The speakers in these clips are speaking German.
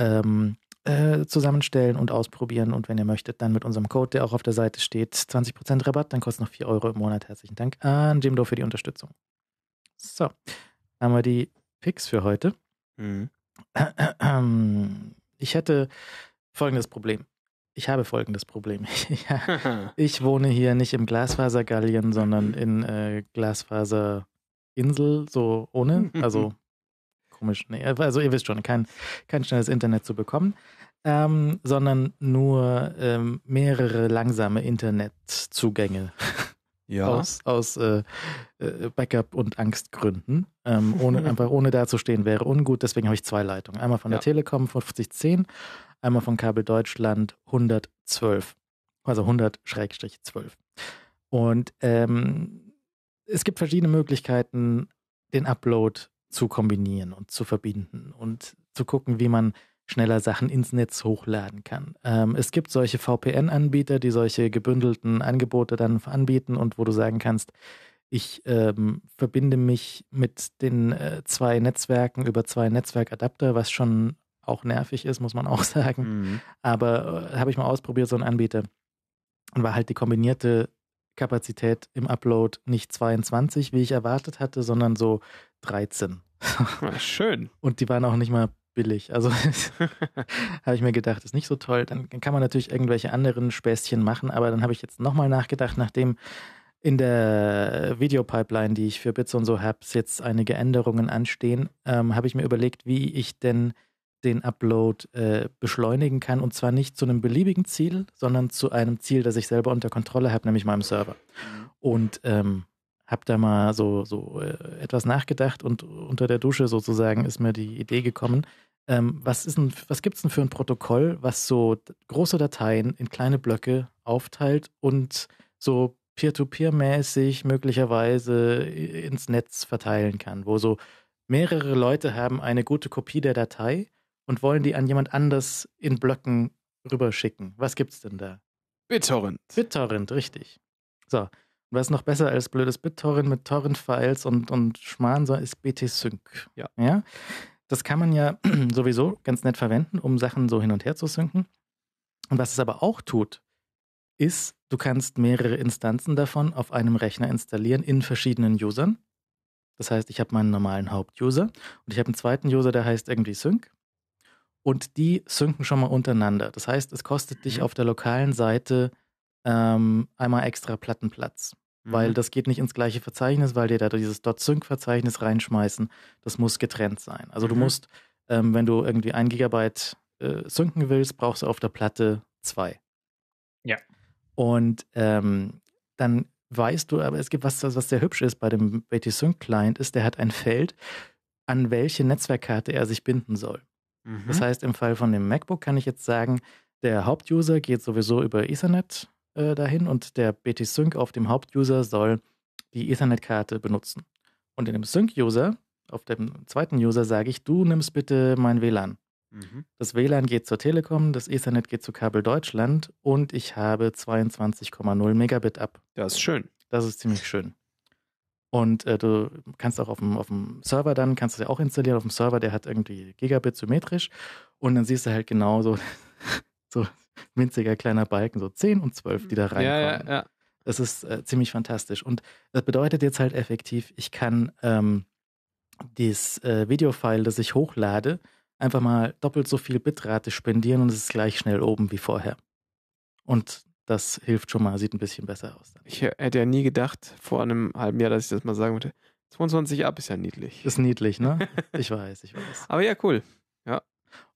ähm, äh, zusammenstellen und ausprobieren. Und wenn ihr möchtet, dann mit unserem Code, der auch auf der Seite steht, 20% Rabatt, dann kostet noch 4 Euro im Monat. Herzlichen Dank an Jimdo für die Unterstützung. So, haben wir die Picks für heute. Mhm. Ich hätte folgendes Problem. Ich habe folgendes Problem. ich wohne hier nicht im Glasfasergallien, sondern in äh, Glasfaserinsel, so ohne, also komisch. Nee, also ihr wisst schon, kein, kein schnelles Internet zu bekommen. Ähm, sondern nur ähm, mehrere langsame Internetzugänge. Ja. Aus, aus äh, äh Backup- und Angstgründen. Ähm, ohne, einfach ohne dazustehen wäre ungut. Deswegen habe ich zwei Leitungen. Einmal von der ja. Telekom 5010, einmal von Kabel Deutschland 112. Also 100-12. Und ähm, es gibt verschiedene Möglichkeiten, den Upload zu kombinieren und zu verbinden und zu gucken, wie man schneller Sachen ins Netz hochladen kann. Ähm, es gibt solche VPN-Anbieter, die solche gebündelten Angebote dann anbieten und wo du sagen kannst, ich ähm, verbinde mich mit den äh, zwei Netzwerken über zwei Netzwerkadapter, was schon auch nervig ist, muss man auch sagen. Mhm. Aber äh, habe ich mal ausprobiert, so einen Anbieter. Und war halt die kombinierte Kapazität im Upload nicht 22, wie ich erwartet hatte, sondern so 13 Ah, schön. Und die waren auch nicht mal billig. Also habe ich mir gedacht, ist nicht so toll. Dann kann man natürlich irgendwelche anderen Späßchen machen, aber dann habe ich jetzt nochmal nachgedacht, nachdem in der Videopipeline, die ich für Bits und so habe, jetzt einige Änderungen anstehen, ähm, habe ich mir überlegt, wie ich denn den Upload äh, beschleunigen kann und zwar nicht zu einem beliebigen Ziel, sondern zu einem Ziel, das ich selber unter Kontrolle habe, nämlich meinem Server. Mhm. Und ähm, habe da mal so, so äh, etwas nachgedacht und unter der Dusche sozusagen ist mir die Idee gekommen, ähm, was, was gibt es denn für ein Protokoll, was so große Dateien in kleine Blöcke aufteilt und so peer-to-peer-mäßig möglicherweise ins Netz verteilen kann, wo so mehrere Leute haben eine gute Kopie der Datei und wollen die an jemand anders in Blöcken rüberschicken. Was gibt's denn da? BitTorrent. BitTorrent, richtig. So, was noch besser als blödes BitTorrent mit Torrent-Files und, und Schmarrn ist BT-Sync. Ja. ja. Das kann man ja sowieso ganz nett verwenden, um Sachen so hin und her zu synken. Und was es aber auch tut, ist, du kannst mehrere Instanzen davon auf einem Rechner installieren in verschiedenen Usern. Das heißt, ich habe meinen normalen Hauptuser und ich habe einen zweiten User, der heißt irgendwie Sync. Und die synken schon mal untereinander. Das heißt, es kostet dich mhm. auf der lokalen Seite ähm, einmal extra Plattenplatz mhm. weil das geht nicht ins gleiche Verzeichnis, weil dir da dieses .sync-Verzeichnis reinschmeißen. Das muss getrennt sein. Also mhm. du musst, ähm, wenn du irgendwie ein Gigabyte äh, synken willst, brauchst du auf der Platte zwei. Ja. Und ähm, dann weißt du, aber es gibt was, was sehr hübsch ist bei dem BT Sync Client, ist, der hat ein Feld, an welche Netzwerkkarte er sich binden soll. Mhm. Das heißt, im Fall von dem MacBook kann ich jetzt sagen, der Hauptuser geht sowieso über Ethernet äh, dahin und der BT-Sync auf dem Hauptuser soll die Ethernet-Karte benutzen. Und in dem Sync-User, auf dem zweiten User, sage ich, du nimmst bitte mein WLAN. Mhm. Das WLAN geht zur Telekom, das Ethernet geht zu Kabel Deutschland und ich habe 22,0 Megabit ab. Das ist schön. Das ist ziemlich schön. Und äh, du kannst auch auf dem, auf dem Server dann, kannst du ja auch installieren, auf dem Server, der hat irgendwie Gigabit symmetrisch. Und dann siehst du halt genau so, so winziger kleiner Balken, so 10 und 12, die da reinkommen. Ja, ja, ja. Das ist äh, ziemlich fantastisch. Und das bedeutet jetzt halt effektiv, ich kann ähm, dieses äh, Videofile, das ich hochlade, einfach mal doppelt so viel Bitrate spendieren und es ist gleich schnell oben wie vorher. Und das hilft schon mal, sieht ein bisschen besser aus. Dann. Ich hätte ja nie gedacht, vor einem halben Jahr, dass ich das mal sagen würde. 22 ab ist ja niedlich. Ist niedlich, ne? ich weiß, ich weiß. Aber ja, cool. Ja.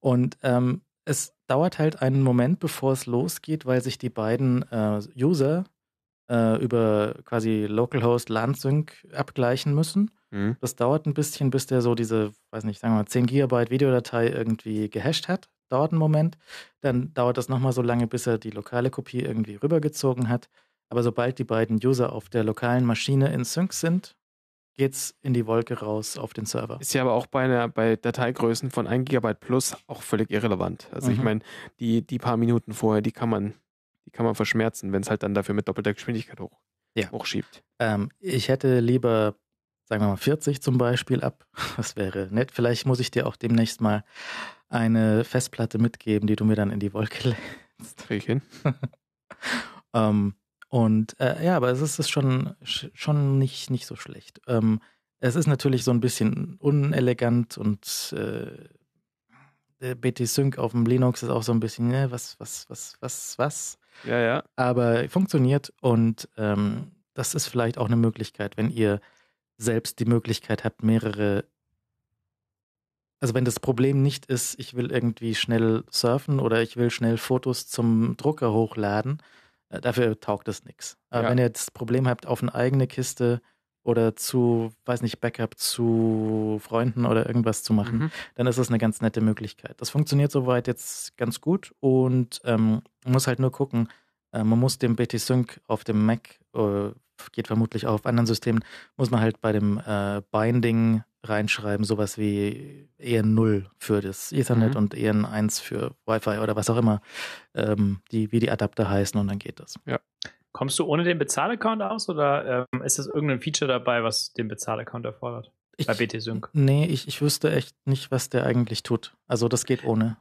Und ähm, es dauert halt einen Moment, bevor es losgeht, weil sich die beiden äh, User äh, über quasi Localhost LAN-Sync abgleichen müssen. Mhm. Das dauert ein bisschen, bis der so diese, weiß nicht, sagen wir mal, 10 Gigabyte Videodatei irgendwie gehasht hat. Dauert einen Moment. Dann dauert das nochmal so lange, bis er die lokale Kopie irgendwie rübergezogen hat. Aber sobald die beiden User auf der lokalen Maschine in Sync sind, geht's in die Wolke raus auf den Server. Ist ja aber auch bei, einer, bei Dateigrößen von 1 GB plus auch völlig irrelevant. Also mhm. ich meine, die, die paar Minuten vorher, die kann man, die kann man verschmerzen, wenn es halt dann dafür mit doppelter Geschwindigkeit hoch, ja. hochschiebt. Ähm, ich hätte lieber, sagen wir mal, 40 zum Beispiel ab. Das wäre nett. Vielleicht muss ich dir auch demnächst mal eine Festplatte mitgeben, die du mir dann in die Wolke lädst. Krieg ich hin. ähm, und äh, ja, aber es ist, ist schon, schon nicht, nicht so schlecht. Ähm, es ist natürlich so ein bisschen unelegant und äh, BT-Sync auf dem Linux ist auch so ein bisschen, ne, was, was, was, was, was. Ja, ja. Aber funktioniert und ähm, das ist vielleicht auch eine Möglichkeit, wenn ihr selbst die Möglichkeit habt, mehrere. Also wenn das Problem nicht ist, ich will irgendwie schnell surfen oder ich will schnell Fotos zum Drucker hochladen, äh, dafür taugt es nichts. Ja. Wenn ihr das Problem habt, auf eine eigene Kiste oder zu, weiß nicht, Backup zu Freunden oder irgendwas zu machen, mhm. dann ist das eine ganz nette Möglichkeit. Das funktioniert soweit jetzt ganz gut und ähm, muss halt nur gucken. Äh, man muss dem BT Sync auf dem Mac, äh, geht vermutlich auch auf anderen Systemen, muss man halt bei dem äh, Binding reinschreiben, sowas wie EN0 für das Ethernet mhm. und EN1 für Wi-Fi oder was auch immer, ähm, die, wie die Adapter heißen und dann geht das. Ja. Kommst du ohne den Bezahlaccount aus oder ähm, ist das irgendein Feature dabei, was den Bezahlaccount erfordert? Ich, bei BT-Sync? Nee, ich, ich wüsste echt nicht, was der eigentlich tut. Also das geht ohne.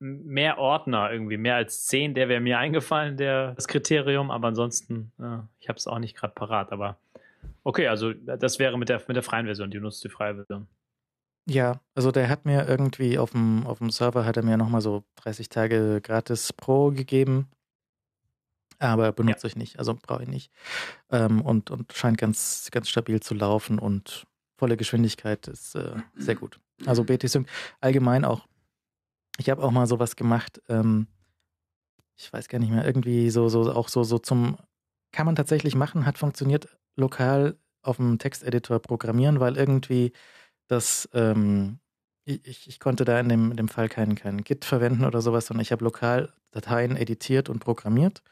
Mehr Ordner irgendwie, mehr als zehn, der wäre mir eingefallen, der, das Kriterium, aber ansonsten, ja, ich habe es auch nicht gerade parat, aber Okay, also äh, das wäre mit der, mit der freien Version, die nutzt die freie Version. Ja, also der hat mir irgendwie auf dem, auf dem Server hat er mir nochmal so 30 Tage gratis Pro gegeben. Aber benutze ja. ich nicht, also brauche ich nicht. Ähm, und, und scheint ganz, ganz stabil zu laufen und volle Geschwindigkeit ist äh, sehr gut. Also mhm. BT-Sync allgemein auch. Ich habe auch mal sowas gemacht, ähm, ich weiß gar nicht mehr, irgendwie so, so, auch so, so zum, kann man tatsächlich machen, hat funktioniert lokal auf dem Texteditor programmieren, weil irgendwie das, ähm, ich, ich konnte da in dem, in dem Fall keinen kein Git verwenden oder sowas, sondern ich habe lokal Dateien editiert und programmiert.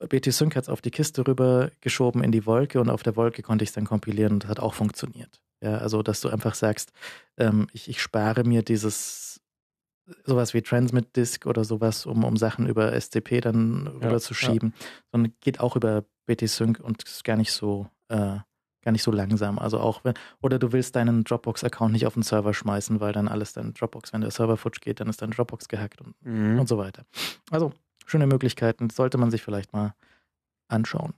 BT Sync hat es auf die Kiste rüber geschoben in die Wolke und auf der Wolke konnte ich es dann kompilieren und das hat auch funktioniert. Ja, also dass du einfach sagst, ähm, ich, ich spare mir dieses sowas wie Transmit Disk oder sowas, um, um Sachen über SCP dann ja, rüberzuschieben, ja. sondern geht auch über BT Sync und ist gar nicht so äh, gar nicht so langsam. Also auch wenn, oder du willst deinen Dropbox-Account nicht auf den Server schmeißen, weil dann alles dein Dropbox, wenn der Server futsch geht, dann ist dein Dropbox gehackt und, mhm. und so weiter. Also schöne Möglichkeiten, sollte man sich vielleicht mal anschauen.